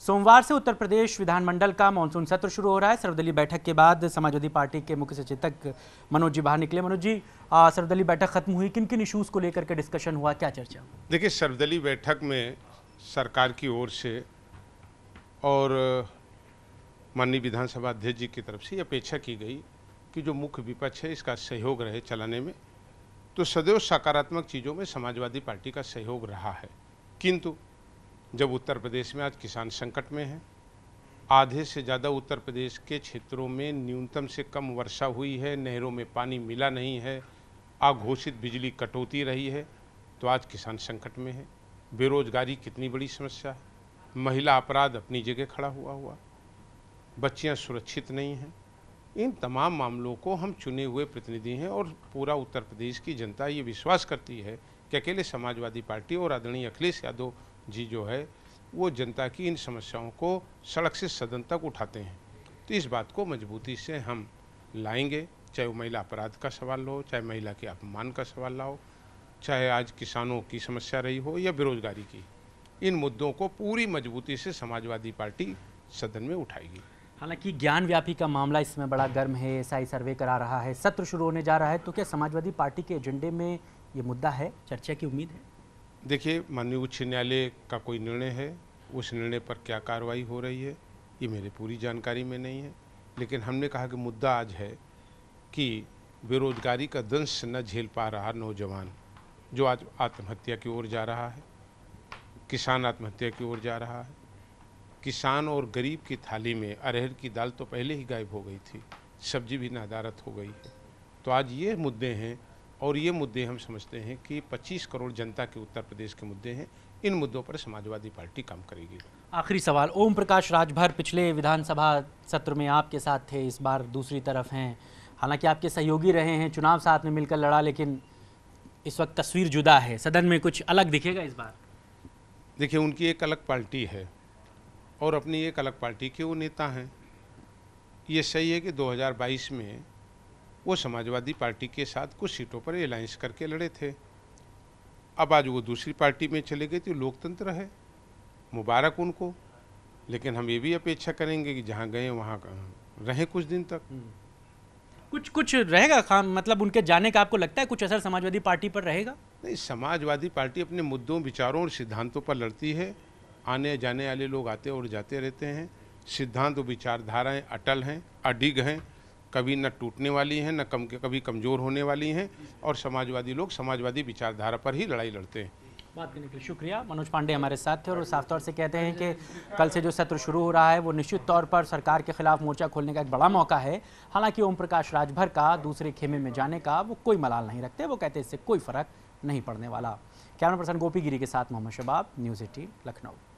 सोमवार से उत्तर प्रदेश विधानमंडल का मानसून सत्र शुरू हो रहा है सर्वदलीय बैठक के बाद समाजवादी पार्टी के मुख्य सचेतक मनोज जी बाहर निकले मनोज जी सर्वदलीय बैठक खत्म हुई किन किन इश्यूज को लेकर के डिस्कशन हुआ क्या चर्चा देखिए सर्वदलीय बैठक में सरकार की ओर से और माननीय विधानसभा अध्यक्ष जी की तरफ से अपेक्षा की गई कि जो मुख्य विपक्ष है इसका सहयोग रहे चलाने में तो सदैव सकारात्मक चीज़ों में समाजवादी पार्टी का सहयोग रहा है किंतु जब उत्तर प्रदेश में आज किसान संकट में है आधे से ज़्यादा उत्तर प्रदेश के क्षेत्रों में न्यूनतम से कम वर्षा हुई है नहरों में पानी मिला नहीं है आघोषित बिजली कटौती रही है तो आज किसान संकट में है बेरोजगारी कितनी बड़ी समस्या है महिला अपराध अपनी जगह खड़ा हुआ हुआ बच्चियां सुरक्षित नहीं हैं इन तमाम मामलों को हम चुने हुए प्रतिनिधि हैं और पूरा उत्तर प्रदेश की जनता ये विश्वास करती है कि अकेले समाजवादी पार्टी और आदरणीय अखिलेश यादव जी जो है वो जनता की इन समस्याओं को सड़क से सदन तक उठाते हैं तो इस बात को मजबूती से हम लाएंगे चाहे वो महिला अपराध का सवाल हो चाहे महिला के अपमान का सवाल लाओ चाहे आज किसानों की समस्या रही हो या बेरोजगारी की इन मुद्दों को पूरी मजबूती से समाजवादी पार्टी सदन में उठाएगी हालांकि ज्ञान व्यापी का मामला इसमें बड़ा गर्म है एसआई सर्वे करा रहा है सत्र शुरू होने जा रहा है तो क्या समाजवादी पार्टी के एजेंडे में ये मुद्दा है चर्चा की उम्मीद है देखिए माननीय उच्च न्यायालय का कोई निर्णय है उस निर्णय पर क्या कार्रवाई हो रही है ये मेरे पूरी जानकारी में नहीं है लेकिन हमने कहा कि मुद्दा आज है कि बेरोजगारी का दंश न झेल पा रहा नौजवान जो आज आत्महत्या की ओर जा रहा है किसान आत्महत्या की ओर जा रहा है किसान और गरीब की थाली में अरहर की दाल तो पहले ही गायब हो गई थी सब्जी भी नदारत हो गई है तो आज ये मुद्दे हैं और ये मुद्दे हम समझते हैं कि 25 करोड़ जनता के उत्तर प्रदेश के मुद्दे हैं इन मुद्दों पर समाजवादी पार्टी काम करेगी आखिरी सवाल ओम प्रकाश राजभर पिछले विधानसभा सत्र में आपके साथ थे इस बार दूसरी तरफ हैं हालांकि आपके सहयोगी रहे हैं चुनाव साथ में मिलकर लड़ा लेकिन इस वक्त तस्वीर जुदा है सदन में कुछ अलग दिखेगा इस बार देखिए उनकी एक अलग पार्टी है और अपनी एक अलग पार्टी के वो नेता हैं ये सही है कि 2022 में वो समाजवादी पार्टी के साथ कुछ सीटों पर अलायंस करके लड़े थे अब आज वो दूसरी पार्टी में चले गए तो लोकतंत्र है मुबारक उनको लेकिन हम ये भी अपेक्षा करेंगे कि जहाँ गए वहाँ रहें कुछ दिन तक हम्म। कुछ कुछ रहेगा खान मतलब उनके जाने का आपको लगता है कुछ असर समाजवादी पार्टी पर रहेगा नहीं समाजवादी पार्टी अपने मुद्दों विचारों और सिद्धांतों पर लड़ती है आने जाने वाले लोग आते और जाते रहते हैं सिद्धांत विचारधाराएँ विचारधाराएं अटल हैं अडिग हैं कभी न टूटने वाली हैं न कम कभी कमज़ोर होने वाली हैं और समाजवादी लोग समाजवादी विचारधारा पर ही लड़ाई लड़ते हैं बात करने के लिए शुक्रिया मनोज पांडे हमारे साथ थे और साफ तौर से कहते हैं कि कल से जो सत्र शुरू हो रहा है वो निश्चित तौर पर सरकार के खिलाफ मोर्चा खोलने का एक बड़ा मौका है हालांकि ओम प्रकाश राजभर का दूसरे खेमे में जाने का वो कोई मलाल नहीं रखते वो कहते इससे कोई फर्क नहीं पड़ने वाला कैमरा पर्सन गोपी गिरी के साथ मोहम्मद शबाब न्यूज़ एटीन लखनऊ